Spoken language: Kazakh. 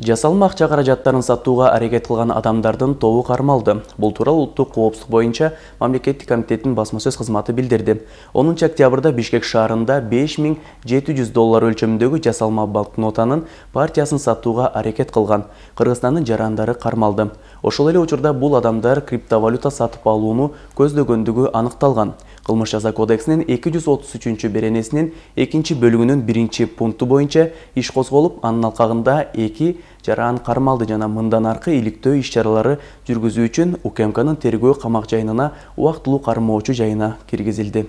Жасалма каражаттарын қаражаттарын сатуға әрекет қылған адамдардың тоуы қармалды бұл туралы ұлттық қоопсық бойынша мамлекеттік комитетін басмасөз қызматы білдірді 10 октябрьда бишкек шаарында 5700 доллар өлчөмүндөгү жасалма банкнотаның партиясын сатуға әрекет қылған қырғызстанның жарандары қармалды ошол эле учурда бул адамдар криптовалюта сатып алууну көздөгөндүгү анықталған кылмыш жаза кодексинин 233 беренесинин 2 бөлүгүнүн 1 пункту боюнча иш козголуп, анын алкагында 2 жаран кармалды жана мындан аркы иликтөө иш чаралары жүргүзүү үчүн укмкнын тергөө камак жайынына убактылуу кармоочу жайына киргизилди